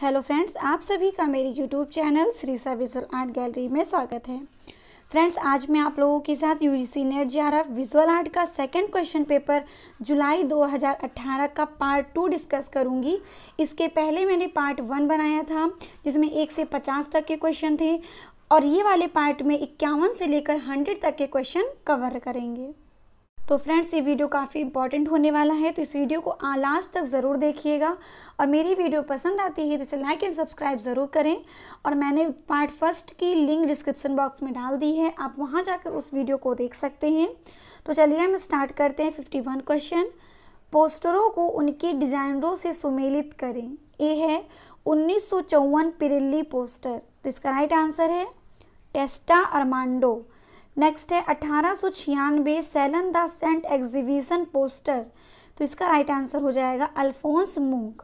hello friends आप सभी का मेरी YouTube channel Shreesa visual art gallery में स्वागत है फ्रेंड्स आज मैं आप लोगों के साथ U G NET J R F visual art का सेकंड क्वेश्चन पेपर जुलाई 2018 का पार्ट टू डिस्कस करूंगी इसके पहले मैंने पार्ट वन बनाया था जिसमें एक से पचास तक के क्वेश्चन थे और ये वाले पार्ट में इक्यावन से लेकर हंड्रेड तक के क्वेश्चन कवर करेंगे तो फ्रेंड्स ये वीडियो काफ़ी इंपॉर्टेंट होने वाला है तो इस वीडियो को लास्ट तक ज़रूर देखिएगा और मेरी वीडियो पसंद आती है तो इसे लाइक एंड सब्सक्राइब ज़रूर करें और मैंने पार्ट फर्स्ट की लिंक डिस्क्रिप्शन बॉक्स में डाल दी है आप वहाँ जाकर उस वीडियो को देख सकते हैं तो चलिए हम स्टार्ट करते हैं फिफ्टी वन क्वेश्चन पोस्टरों को उनके डिजाइनरों से सुमेलित करें ए है उन्नीस सौ पिरिल्ली पोस्टर तो इसका राइट आंसर है टेस्टा अरमांडो नेक्स्ट है अठारह सौ छियानवे salon the cent exhibition poster तो इसका राइट आंसर हो जाएगा अल्फोंस मूंग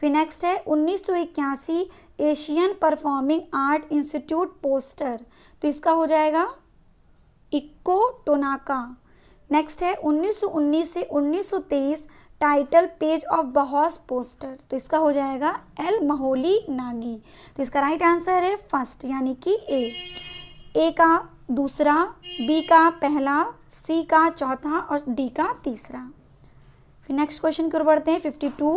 फिर नेक्स्ट है उन्नीस सौ इक्यासी Asian performing art institute poster तो इसका हो जाएगा इक्को टोनाका नेक्स्ट है 1919 से 1923 title page of Bauhaus poster तो इसका हो जाएगा एल महोली नागी तो इसका राइट आंसर है फर्स्ट यानी कि ए ए का दूसरा बी का पहला सी का चौथा और डी का तीसरा फिर नेक्स्ट क्वेश्चन की ओर बढ़ते हैं फिफ्टी टू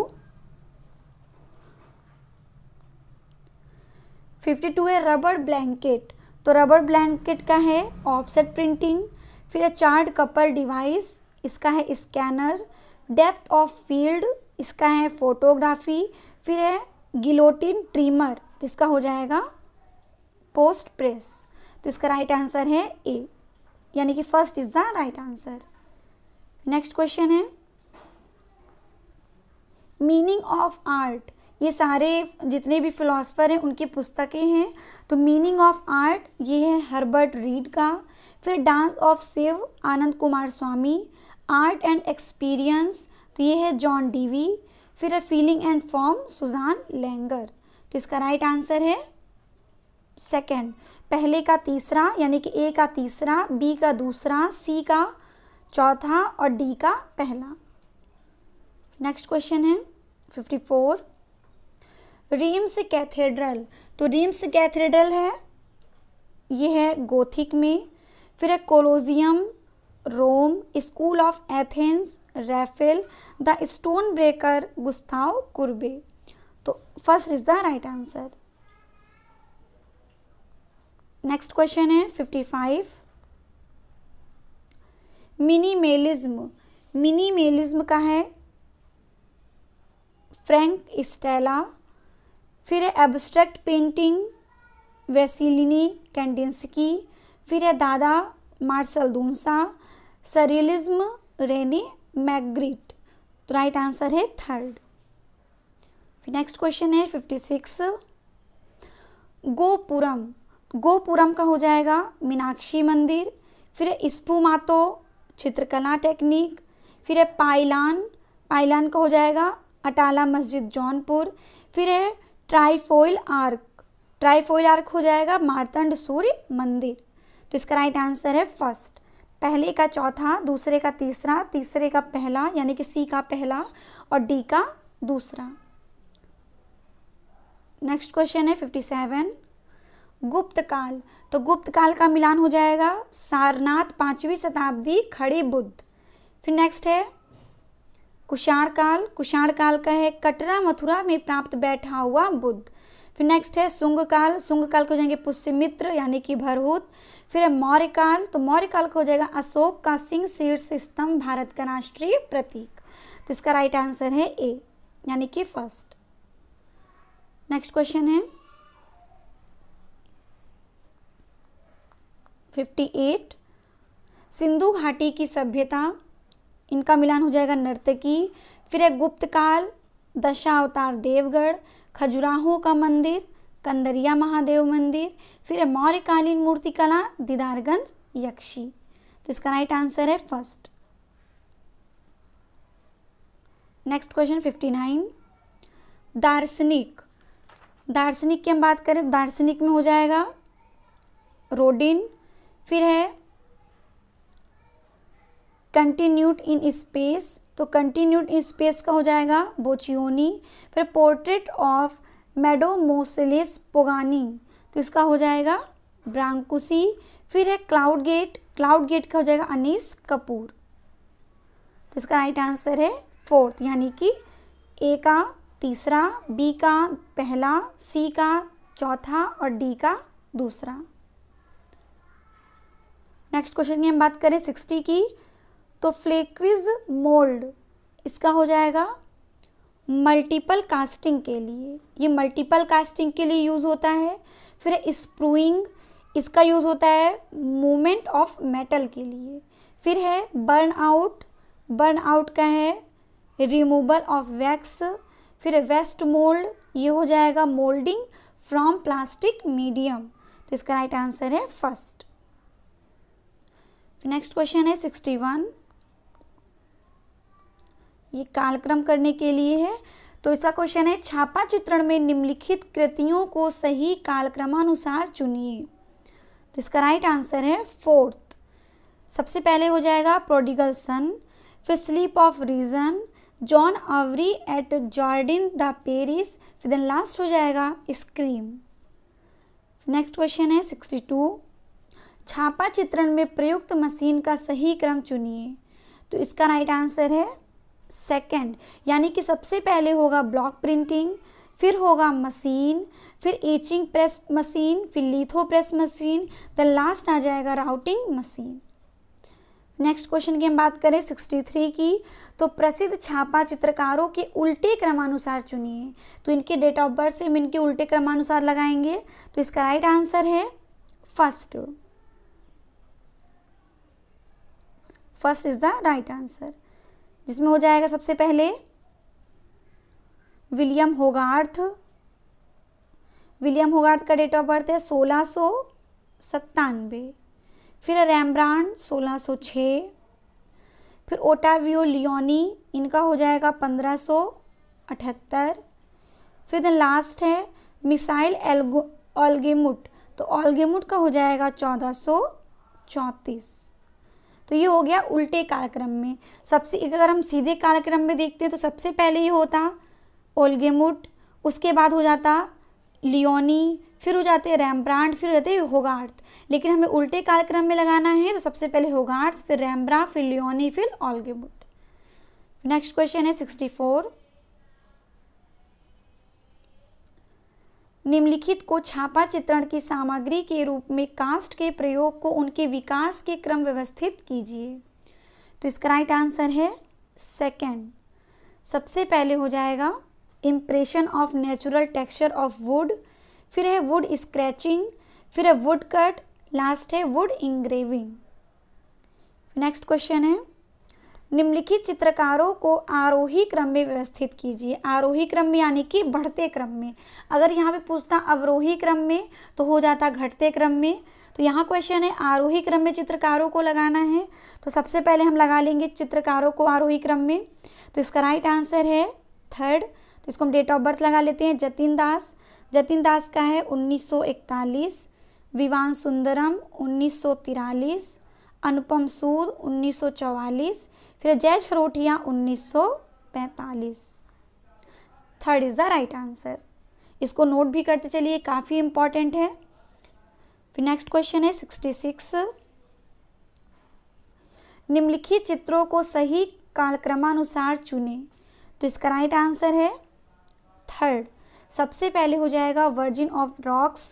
फिफ्टी टू है रबर ब्लैंकेट तो रबर ब्लैंकेट का है ऑफसेट प्रिंटिंग फिर है चार्ट कपल डिवाइस इसका है स्कैनर डेप्थ ऑफ फील्ड इसका है फोटोग्राफी फिर है गिलोटिन ट्रीमर जिसका हो जाएगा पोस्ट प्रेस तो इसका राइट आंसर है ए यानी कि first is the right answer next question है मीनिंग ऑफ आर्ट ये सारे जितने भी फिलोसफर हैं उनकी पुस्तकें हैं तो मीनिंग ऑफ आर्ट ये है हर्बर्ट रीड का फिर dance of Shiva Ananda Coomaraswamy art and experience तो ये है जॉन डीवी फिर a feeling and form Susanne Langer तो इसका राइट आंसर है सेकेंड पहले का तीसरा यानी कि ए का तीसरा बी का दूसरा सी का चौथा और डी का पहला नेक्स्ट क्वेश्चन है फिफ्टी फोर रीम्स कैथेड्रल तो रीम्स कैथेड्रल है ये है गोथिक में फिर है Colosseum Rome school of Athens Raphael the stone breaker Gustave Courbet तो first is the right answer next question है फिफ्टी फाइव मिनी मेलिज्म का है फ्रैंक स्टेला फिर है एब्स्ट्रैक्ट पेंटिंग वेसिलिनी कैंडिंसकी फिर है Dada Marcel Duchamp surrealism Rene Magritte तो राइट आंसर है थर्ड फिर नेक्स्ट क्वेश्चन है फिफ्टी सिक्स गोपुरम गोपुरम का हो जाएगा मीनाक्षी मंदिर फिर इस्पू मातो चित्रकला टेक्निक फिर है पाइलान पाइलान का हो जाएगा अटाला मस्जिद जौनपुर फिर है ट्राईफोइल आर्क ट्राईफोइल आर्क हो जाएगा मारतंड सूर्य मंदिर तो इसका राइट आंसर है फर्स्ट पहले का चौथा दूसरे का तीसरा तीसरे का पहला यानी कि सी का पहला और डी का दूसरा नेक्स्ट क्वेश्चन है फिफ्टी सेवन गुप्त काल तो गुप्त काल का मिलान हो जाएगा सारनाथ पांचवी शताब्दी खड़ी बुद्ध फिर नेक्स्ट है कुषाण काल कुषाण काल का है कटरा मथुरा में प्राप्त बैठा हुआ बुद्ध फिर नेक्स्ट है सुंग काल सुंग काल को हो जाएंगे पुष्यमित्र यानी कि भरहूत फिर है मौर्य काल तो मौर्य काल का हो जाएगा अशोक का सिंह शीर्ष स्तंभ भारत का राष्ट्रीय प्रतीक तो इसका राइट आंसर है ए यानी कि फर्स्ट नेक्स्ट क्वेश्चन है 58 सिंधु घाटी की सभ्यता इनका मिलान हो जाएगा नर्तकी फिर है गुप्त काल दशावतार देवगढ़ खजुराहों का मंदिर कंदरिया महादेव मंदिर फिर है मौर्यकालीन मूर्तिकला दीदारगंज यक्षी तो इसका राइट आंसर है first next question fifty nine दार्शनिक दार्शनिक की हम बात करें तो दार्शनिक में हो जाएगा रोडिन फिर है कंटिन्यूड इन स्पेस तो कंटिन्यूड इन स्पेस का हो जाएगा बोचियोनी फिर पोर्ट्रेट ऑफ मेडोमोसेलिस पोगानी तो इसका हो जाएगा ब्रांकुसी फिर है क्लाउड गेट क्लाउड गेट का हो जाएगा अनीस कपूर तो इसका राइट आंसर है फोर्थ यानी कि ए का तीसरा बी का पहला सी का चौथा और डी का दूसरा नेक्स्ट क्वेश्चन की हम बात करें सिक्सटी की तो फ्लेक्विज मोल्ड इसका हो जाएगा मल्टीपल कास्टिंग के लिए ये मल्टीपल कास्टिंग के लिए यूज़ होता है फिर स्प्रूइंग इसका यूज़ होता है मूवमेंट ऑफ मेटल के लिए फिर है बर्न आउट बर्न आउट का है रिमूवल ऑफ वैक्स फिर वेस्ट मोल्ड ये हो जाएगा मोल्डिंग फ्रॉम प्लास्टिक मीडियम तो इसका राइट आंसर है फर्स्ट नेक्स्ट क्वेश्चन है सिक्सटी वन ये कालक्रम करने के लिए है तो इसका क्वेश्चन है छापा चित्रण में निम्नलिखित कृतियों को सही कालक्रमानुसार चुनिए तो इसका राइट आंसर है फोर्थ सबसे पहले हो जाएगा प्रोडिगल सन फिर sleep of reason John Avery at Jordin the Paris फिर देन लास्ट हो जाएगा स्क्रीम नेक्स्ट क्वेश्चन है सिक्सटी टू छापा चित्रण में प्रयुक्त मशीन का सही क्रम चुनिए तो इसका राइट आंसर है सेकंड यानी कि सबसे पहले होगा ब्लॉक प्रिंटिंग फिर होगा मशीन फिर एचिंग प्रेस मशीन फिर litho press machine the last आ जाएगा राउटिंग मशीन नेक्स्ट क्वेश्चन की हम बात करें 63 की तो प्रसिद्ध छापा चित्रकारों के उल्टे क्रमानुसार चुनिए तो इनके डेट ऑफ बर्थ से हम इनके उल्टे क्रमानुसार लगाएंगे तो इसका राइट आंसर है first first is the right answer जिसमें हो जाएगा सबसे पहले विलियम होगार्थ विलियम होगार्थ का डेट ऑफ बर्थ है सोलह सौ सत्तानवे फिर रैमब्रांड सोलह सौ छः फिर ओटावियो लियोनी इनका हो जाएगा पंद्रह सौ अठहत्तर फिर द लास्ट है मिसाइल एल्गो ऑलगेमुट तो ऑलगेमुट का हो जाएगा चौदह सौ चौंतीस तो ये हो गया उल्टे कालक्रम में सबसे अगर हम सीधे कालक्रम में देखते हैं तो सबसे पहले ये होता ओलगेमुट उसके बाद हो जाता लियोनी फिर हो जाते रैमब्रांड फिर हो जाते होगार्थ लेकिन हमें उल्टे कालक्रम में लगाना है तो सबसे पहले होगार्थ फिर रैमब्रा फिर लियोनी फिर ऑलगेमुट नेक्स्ट क्वेश्चन है सिक्सटी फोर निम्नलिखित को छापा चित्रण की सामग्री के रूप में कास्ट के प्रयोग को उनके विकास के क्रम व्यवस्थित कीजिए तो इसका राइट आंसर है सेकेंड सबसे पहले हो जाएगा impression of natural texture of wood फिर है वुड स्क्रैचिंग फिर है वुड कट लास्ट है वुड इंग्रेविंग नेक्स्ट क्वेश्चन है निम्नलिखित चित्रकारों को आरोही क्रम में व्यवस्थित कीजिए आरोही क्रम में यानी कि बढ़ते क्रम में अगर यहाँ पे पूछता अवरोही क्रम में तो हो जाता घटते क्रम में तो यहाँ क्वेश्चन है आरोही क्रम में चित्रकारों को लगाना है तो सबसे पहले हम लगा लेंगे चित्रकारों को आरोही क्रम में तो इसका राइट आंसर है थर्ड तो इसको हम डेट ऑफ बर्थ लगा लेते हैं जतिन दास जतिन दास का है उन्नीस सौ इकतालीस विवान सुंदरम तिरालीस अनुपम सूद 1944 फिर जैज फरोटिया 1945 third is the right answer इसको नोट भी करते चलिए काफ़ी इंपॉर्टेंट है फिर नेक्स्ट क्वेश्चन है 66 निम्नलिखित चित्रों को सही कालक्रमानुसार चुने तो इसका राइट आंसर है थर्ड सबसे पहले हो जाएगा वर्जिन ऑफ रॉक्स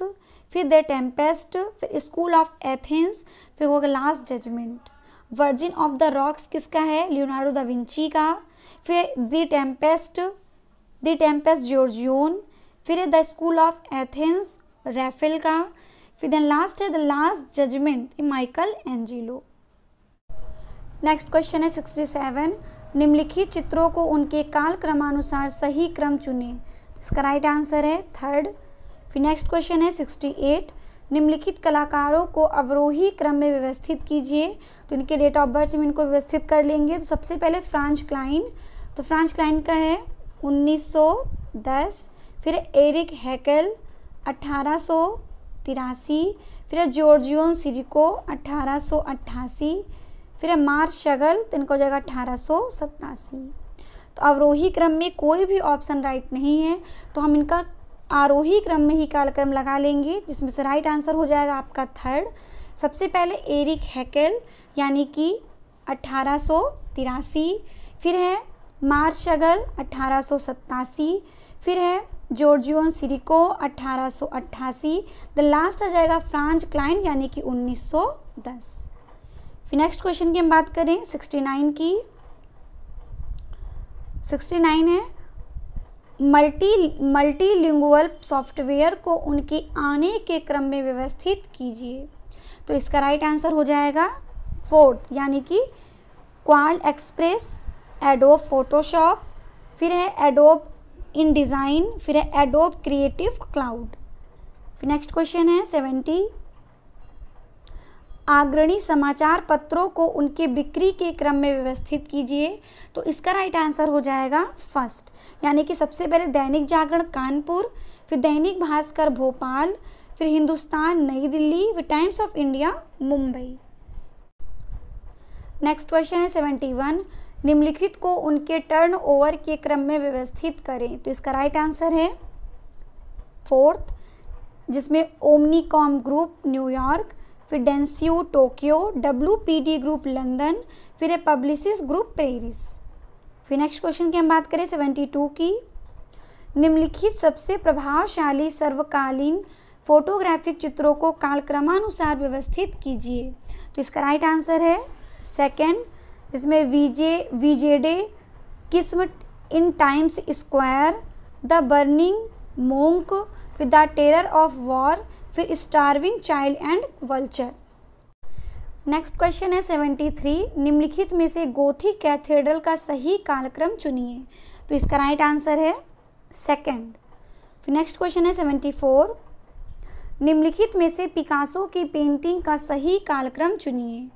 फिर द टेम्पेस्ट फिर स्कूल ऑफ एथेंस फिर वो last judgement virgin of the rocks किसका है लियोनार्डो दा विंची का फिर the tempest the tempest Giorgione फिर the school of Athens Raphael का फिर देन लास्ट है the last judgement Michelangelo next question है सिक्सटी सेवन निम्नलिखित चित्रों को उनके काल क्रमानुसार सही क्रम चुने इसका राइट आंसर है थर्ड फिर नेक्स्ट क्वेश्चन है सिक्सटी एट निम्नलिखित कलाकारों को अवरोही क्रम में व्यवस्थित कीजिए तो इनके डेट ऑफ बर्थ से हम इनको व्यवस्थित कर लेंगे तो सबसे पहले फ्रांच क्लाइन तो फ्रांच क्लाइन का है 1910 फिर एरिक हैकल अट्ठारह फिर जॉर्जियोन सिरिको अट्ठारह फिर मार्च शगल तो इनको हो जाएगा अठारह तो अवरोही क्रम में कोई भी ऑप्शन राइट नहीं है तो हम इनका आरोही क्रम में ही कालक्रम लगा लेंगे जिसमें से राइट आंसर हो जाएगा आपका थर्ड सबसे पहले एरिक हैकेल यानी कि अट्ठारह फिर है मार्च अगल अट्ठारह फिर है जॉर्जियन सिरिको अट्ठारह द लास्ट आ जाएगा फ्रांच क्लाइन यानी कि 1910 फिर नेक्स्ट क्वेश्चन की हम बात करें 69 की 69 है मल्टी मल्टीलिंगुअल सॉफ्टवेयर को उनके आने के क्रम में व्यवस्थित कीजिए तो इसका राइट आंसर हो जाएगा फोर्थ यानी कि क्वाल एक्सप्रेस एडोब फोटोशॉप फिर है एडोब इन डिज़ाइन फिर है Adobe Creative Cloud next question है सेवेंटी अग्रणी समाचार पत्रों को उनके बिक्री के क्रम में व्यवस्थित कीजिए तो इसका राइट आंसर हो जाएगा फर्स्ट यानी कि सबसे पहले दैनिक जागरण कानपुर फिर दैनिक भास्कर भोपाल फिर हिंदुस्तान नई दिल्ली फिर Times of India Mumbai next question है सेवेंटी वन निम्नलिखित को उनके टर्न ओवर के क्रम में व्यवस्थित करें तो इसका राइट आंसर है फोर्थ जिसमें ओमनी कॉम ग्रुप न्यूयॉर्क फिर Dentsu Tokyo W P D group London फिर है पब्लिसिस ग्रुप पेरिस फिर नेक्स्ट क्वेश्चन की हम बात करें सेवेंटी टू की निम्नलिखित सबसे प्रभावशाली सर्वकालीन फोटोग्राफिक चित्रों को कालक्रमानुसार व्यवस्थित कीजिए तो इसका राइट आंसर है सेकेंड जिसमें VJ VJ day kiss in Times Square the burning monk with the terror of war फिर starving child and vulture next question है 73 निम्नलिखित में से गोथी कैथेड्रल का सही कालक्रम चुनिए तो इसका राइट आंसर है सेकंड फिर नेक्स्ट क्वेश्चन है 74 निम्नलिखित में से पिकासो की पेंटिंग का सही कालक्रम चुनिए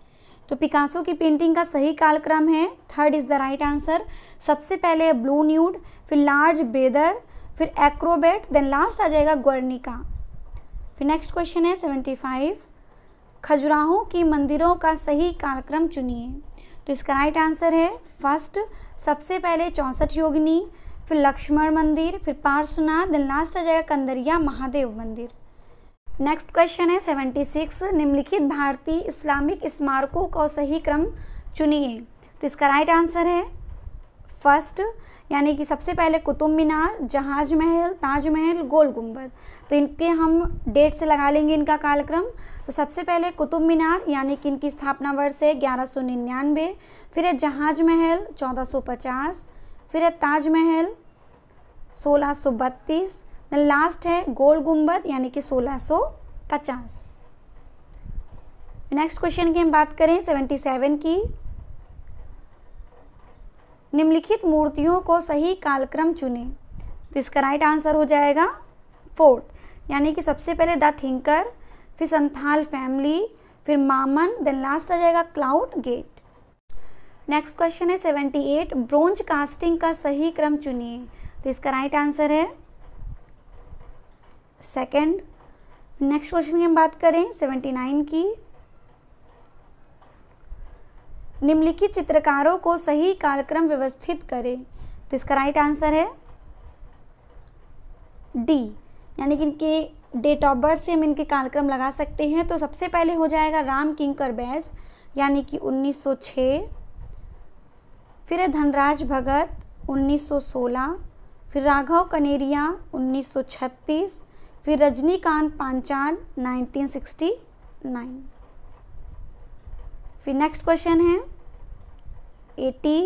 तो पिकासो की पेंटिंग का सही कालक्रम है third is the right answer सबसे पहले ब्लू न्यूड फिर लार्ज बेदर फिर एक्रोबेट देन लास्ट आ जाएगा ग्वर्निका फिर नेक्स्ट क्वेश्चन है सेवेंटी फाइव खजुराहों के मंदिरों का सही कालक्रम चुनिए तो इसका राइट आंसर है फर्स्ट सबसे पहले चौंसठ योगिनी फिर लक्ष्मण मंदिर फिर पार्श्वनाथ दिन लास्ट आ जाएगा कंदरिया महादेव मंदिर नेक्स्ट क्वेश्चन है सेवेंटी सिक्स निम्नलिखित भारतीय इस्लामिक स्मारकों का सही क्रम चुनिए तो इसका राइट आंसर है फर्स्ट यानी कि सबसे पहले कुतुब मीनार जहाज महल ताजमहल गोल गुम्बद तो इनके हम डेट से लगा लेंगे इनका कालक्रम तो सबसे पहले कुतुब मीनार यानी कि इनकी स्थापना वर्ष है ग्यारह सौ निन्यानवे फिर है जहाज महल चौदह सौ पचास फिर है ताजमहल सोलह सौ बत्तीस लास्ट है गोल गुम्बद यानी कि सोलह सौ पचास नेक्स्ट क्वेश्चन की हम बात करें सेवेंटी सेवन की निम्नलिखित मूर्तियों को सही कालक्रम चुनें तो इसका राइट आंसर हो जाएगा फोर्थ यानी कि सबसे पहले द थिंकर फिर संथाल फैमिली फिर मामन देन लास्ट आ जाएगा क्लाउड गेट नेक्स्ट क्वेश्चन है सेवेंटी एट ब्रोंज कास्टिंग का सही क्रम चुनिए तो इसका राइट आंसर है सेकंड नेक्स्ट क्वेश्चन की हम बात करें सेवेंटी नाइन की निम्नलिखित चित्रकारों को सही कालक्रम व्यवस्थित करें तो इसका राइट आंसर है डी यानी कि इनके डेट ऑफ बर्थ से हम इनके कालक्रम लगा सकते हैं तो सबसे पहले हो जाएगा राम किंकर बैज यानी कि 1906 फिर है धनराज भगत 1916 फिर राघव कनेरिया 1936 फिर रजनीकांत पांचाल 1969 फिर नेक्स्ट क्वेश्चन है एटी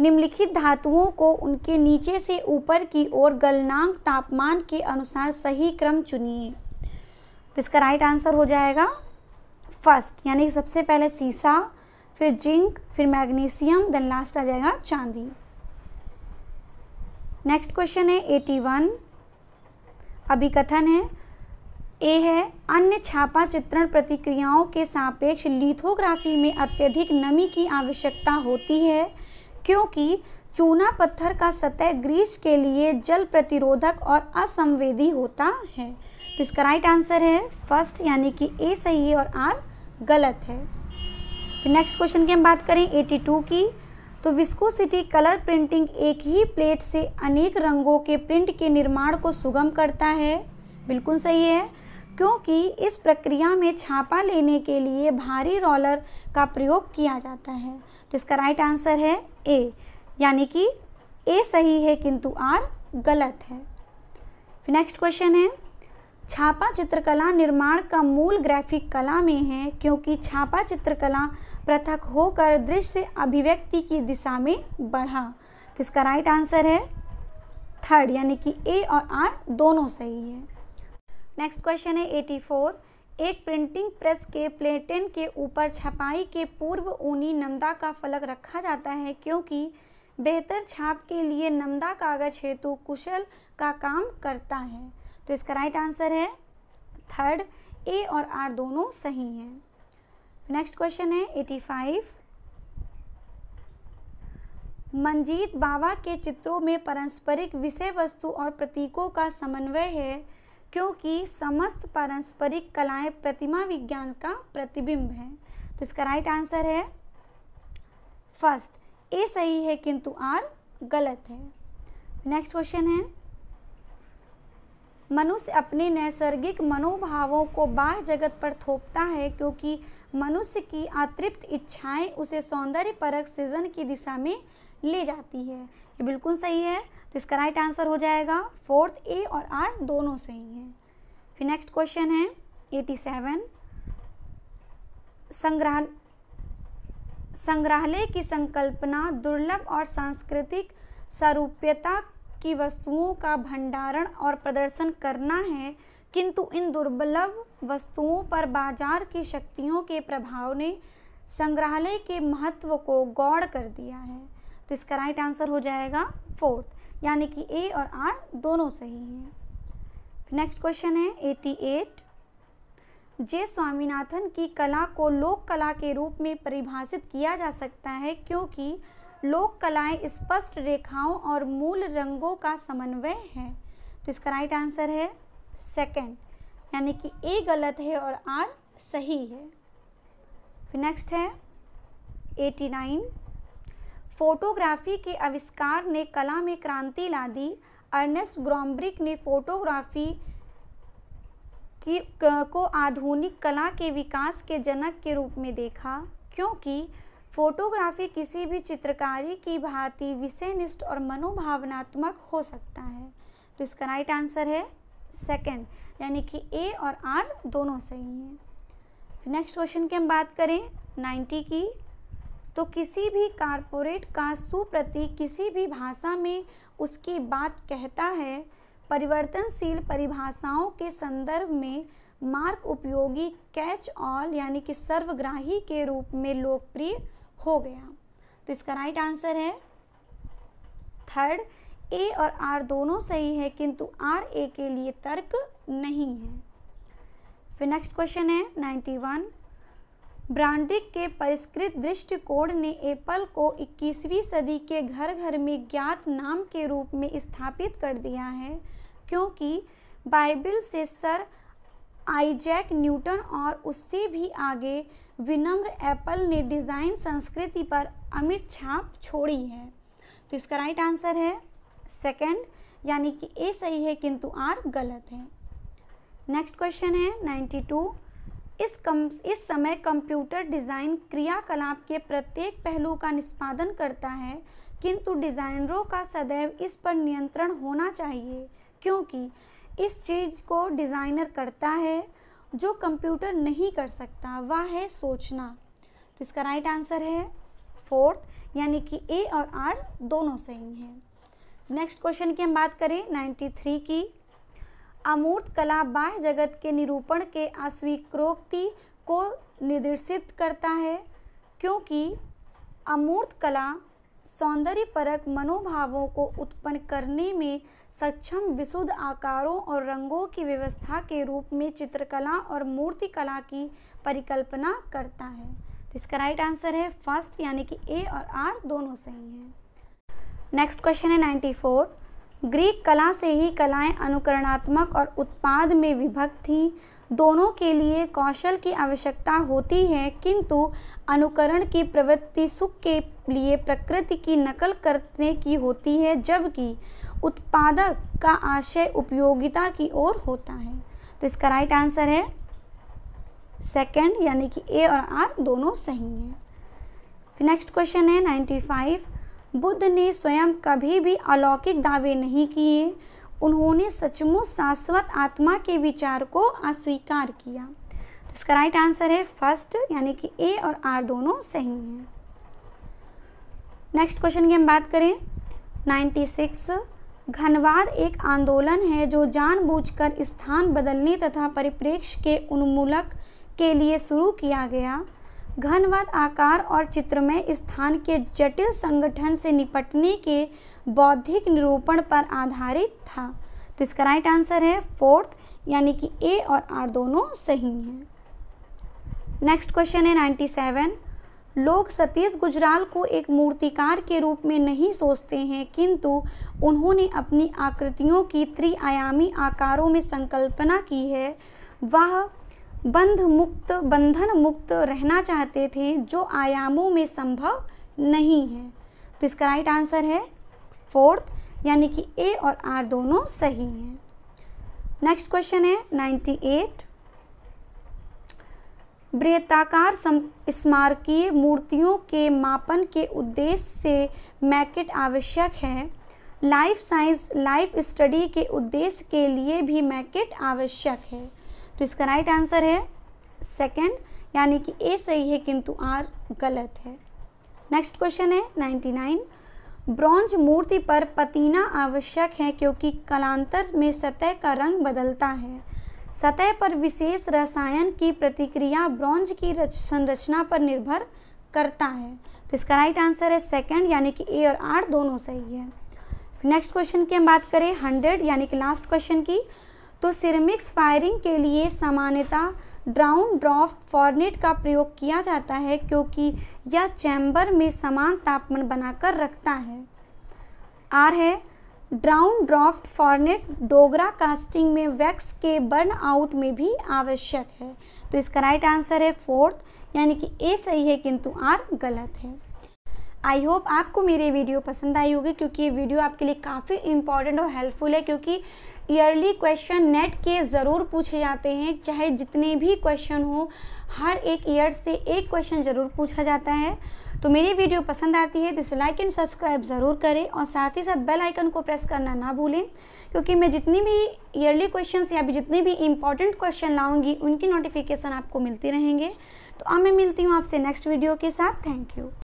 निम्नलिखित धातुओं को उनके नीचे से ऊपर की ओर गलनांक तापमान के अनुसार सही क्रम चुनिए तो इसका राइट आंसर हो जाएगा फर्स्ट यानी सबसे पहले सीसा फिर जिंक फिर मैग्नीशियम देन लास्ट आ जाएगा चांदी नेक्स्ट क्वेश्चन है एटी वन अभी कथन है ए है अन्य छापा चित्रण प्रतिक्रियाओं के सापेक्ष लिथोग्राफी में अत्यधिक नमी की आवश्यकता होती है क्योंकि चूना पत्थर का सतह ग्रीस के लिए जल प्रतिरोधक और असंवेदी होता है तो इसका राइट आंसर है फर्स्ट यानी कि ए सही है और आर गलत है फिर नेक्स्ट क्वेश्चन की हम बात करें 82 की तो विस्कोसिटी कलर प्रिंटिंग एक ही प्लेट से अनेक रंगों के प्रिंट के निर्माण को सुगम करता है बिल्कुल सही है क्योंकि इस प्रक्रिया में छापा लेने के लिए भारी रोलर का प्रयोग किया जाता है तो इसका राइट आंसर है ए यानी कि ए सही है किंतु आर गलत है फिर नेक्स्ट क्वेश्चन है छापा चित्रकला निर्माण का मूल ग्राफिक कला में है क्योंकि छापा चित्रकला पृथक होकर दृश्य अभिव्यक्ति की दिशा में बढ़ा तो इसका राइट आंसर है थर्ड यानी कि ए और आर दोनों सही है नेक्स्ट क्वेश्चन है 84 एक प्रिंटिंग प्रेस के प्लेटेन के ऊपर छपाई के पूर्व ऊनी नमदा का फलक रखा जाता है क्योंकि बेहतर छाप के लिए नमदा कागज हेतु कुशल का काम करता है तो इसका राइट आंसर है थर्ड ए और आर दोनों सही हैं नेक्स्ट क्वेश्चन है 85 मंजीत बाबा के चित्रों में पारस्परिक विषय वस्तु और प्रतीकों का समन्वय है क्योंकि समस्त पारस्परिक कलाएं प्रतिमा विज्ञान का प्रतिबिंब है तो इसका राइट आंसर है फर्स्ट ए सही है किंतु आर गलत है नेक्स्ट क्वेश्चन है मनुष्य अपने नैसर्गिक मनोभावों को बाह्य जगत पर थोपता है क्योंकि मनुष्य की अतृप्त इच्छाएं उसे सौंदर्य परक सृजन की दिशा में ले जाती है ये बिल्कुल सही है तो इसका राइट आंसर हो जाएगा फोर्थ ए और आर दोनों सही हैं फिर नेक्स्ट क्वेश्चन है एटी सेवन संग्रह संग्रहालय की संकल्पना दुर्लभ और सांस्कृतिक स्वरूप्यता की वस्तुओं का भंडारण और प्रदर्शन करना है किंतु इन दुर्लभ वस्तुओं पर बाजार की शक्तियों के प्रभाव ने संग्रहालय के महत्व को गौड़ कर दिया है तो इसका राइट आंसर हो जाएगा फोर्थ यानी कि ए और आर दोनों सही हैं नेक्स्ट क्वेश्चन है एटी एट जे स्वामीनाथन की कला को लोक कला के रूप में परिभाषित किया जा सकता है क्योंकि लोक कलाएं स्पष्ट रेखाओं और मूल रंगों का समन्वय है तो इसका राइट आंसर है सेकेंड यानी कि ए गलत है और आर सही है फिर नेक्स्ट है एटी नाइन फोटोग्राफी के आविष्कार ने कला में क्रांति ला दी अर्नेस्ट ग्रॉम्ब्रिक ने फोटोग्राफी की को आधुनिक कला के विकास के जनक के रूप में देखा क्योंकि फोटोग्राफी किसी भी चित्रकारी की भांति विषयनिष्ठ और मनोभावनात्मक हो सकता है तो इसका राइट आंसर है सेकंड यानी कि ए और आर दोनों सही हैं नेक्स्ट क्वेश्चन की हम बात करें 90 की तो किसी भी कारपोरेट का सुप्रतीक किसी भी भाषा में उसकी बात कहता है परिवर्तनशील परिभाषाओं के संदर्भ में मार्क उपयोगी कैच ऑल यानी कि सर्वग्राही के रूप में लोकप्रिय हो गया तो इसका राइट आंसर है थर्ड ए और आर दोनों सही है किंतु आर ए के लिए तर्क नहीं है फिर नेक्स्ट क्वेश्चन है नाइन्टी वन ब्रांडिक के परिष्कृत दृष्टिकोण ने एप्पल को 21वीं सदी के घर घर में ज्ञात नाम के रूप में स्थापित कर दिया है क्योंकि बाइबल से सर आइजैक न्यूटन और उससे भी आगे विनम्र एप्पल ने डिज़ाइन संस्कृति पर अमिट छाप छोड़ी है तो इसका राइट आंसर है सेकंड यानी कि ए सही है किंतु आर गलत है नेक्स्ट क्वेश्चन है नाइन्टी टू इस कम इस समय कंप्यूटर डिज़ाइन क्रियाकलाप के प्रत्येक पहलू का निष्पादन करता है किंतु डिज़ाइनरों का सदैव इस पर नियंत्रण होना चाहिए क्योंकि इस चीज़ को डिज़ाइनर करता है जो कंप्यूटर नहीं कर सकता वह है सोचना तो इसका राइट आंसर है फोर्थ यानी कि ए और आर दोनों सही हैं नेक्स्ट क्वेश्चन की हम बात करें 93 की अमूर्त कला बाह्य जगत के निरूपण के अस्वीकृति को निर्देशित करता है क्योंकि अमूर्त कला सौंदर्य परक मनोभावों को उत्पन्न करने में सक्षम विशुद्ध आकारों और रंगों की व्यवस्था के रूप में चित्रकला और मूर्तिकला की परिकल्पना करता है तो इसका राइट आंसर है फर्स्ट यानी कि ए और आर दोनों सही हैं नेक्स्ट क्वेश्चन है नाइन्टी फोर ग्रीक कला से ही कलाएं अनुकरणात्मक और उत्पाद में विभक्त थीं दोनों के लिए कौशल की आवश्यकता होती है किंतु अनुकरण की प्रवृत्ति सुख के लिए प्रकृति की नकल करने की होती है जबकि उत्पादक का आशय उपयोगिता की ओर होता है तो इसका राइट आंसर है सेकंड यानी कि ए और आर दोनों सही हैं फिर नेक्स्ट क्वेश्चन है नाइन्टी फाइव बुद्ध ने स्वयं कभी भी अलौकिक दावे नहीं किए उन्होंने सचमुच शाश्वत आत्मा के विचार को अस्वीकार किया तो इसका राइट आंसर है फर्स्ट यानी कि ए और आर दोनों सही हैं नेक्स्ट क्वेश्चन की हम बात करें 96 घनवाद एक आंदोलन है जो जानबूझकर स्थान बदलने तथा परिप्रेक्ष्य के उन्मूलक के लिए शुरू किया गया घनवाद आकार और चित्र में स्थान के जटिल संगठन से निपटने के बौद्धिक निरूपण पर आधारित था तो इसका राइट आंसर है फोर्थ यानी कि ए और आर दोनों सही हैं नेक्स्ट क्वेश्चन है नाइन्टी सेवन लोग सतीश गुजराल को एक मूर्तिकार के रूप में नहीं सोचते हैं किंतु उन्होंने अपनी आकृतियों की त्रिआयामी आकारों में संकल्पना की है वह बंध मुक्त बंधन मुक्त रहना चाहते थे जो आयामों में संभव नहीं है तो इसका राइट आंसर है फोर्थ यानी कि ए और आर दोनों सही हैं नेक्स्ट क्वेश्चन है 98 बृहताकार स्मारकीय मूर्तियों के मापन के उद्देश्य से मैकेट आवश्यक है लाइफ साइंस लाइफ स्टडी के उद्देश्य के लिए भी मैकेट आवश्यक है तो इसका राइट आंसर है सेकेंड यानी कि ए सही है किंतु आर गलत है नेक्स्ट क्वेश्चन है 99 ब्रॉन्ज मूर्ति पर पतीना आवश्यक है क्योंकि कलांतर में सतह का रंग बदलता है सतह पर विशेष रसायन की प्रतिक्रिया ब्रॉन्ज की संरचना पर निर्भर करता है तो इसका राइट आंसर है सेकंड यानी कि ए और आर दोनों सही है नेक्स्ट क्वेश्चन की हम बात करें हंड्रेड यानी कि लास्ट क्वेश्चन की तो सिरेमिक्स फायरिंग के लिए सामान्यतः ड्राउन ड्राफ्ट फॉर्नेट का प्रयोग किया जाता है क्योंकि यह चैम्बर में समान तापमान बनाकर रखता है आर है ड्राउन ड्राफ्ट फॉर्नेट डोगरा कास्टिंग में वैक्स के बर्न आउट में भी आवश्यक है तो इसका राइट आंसर है फोर्थ यानी कि ए सही है किंतु आर गलत है आई होप आपको मेरी वीडियो पसंद आई होगी क्योंकि ये वीडियो आपके लिए काफ़ी इंपॉर्टेंट और हेल्पफुल है क्योंकि ईयरली क्वेश्चन नेट के ज़रूर पूछे जाते हैं चाहे जितने भी क्वेश्चन हो हर एक ईयर से एक क्वेश्चन ज़रूर पूछा जाता है तो मेरी वीडियो पसंद आती है तो इसे लाइक एंड सब्सक्राइब ज़रूर करें और साथ ही साथ बेल आइकन को प्रेस करना ना भूलें क्योंकि मैं जितनी भी ईयरली क्वेश्चंस या भी जितने भी इंपॉर्टेंट क्वेश्चन लाऊंगी उनकी नोटिफिकेशन आपको मिलती रहेंगे तो अब मैं मिलती हूँ आपसे नेक्स्ट वीडियो के साथ थैंक यू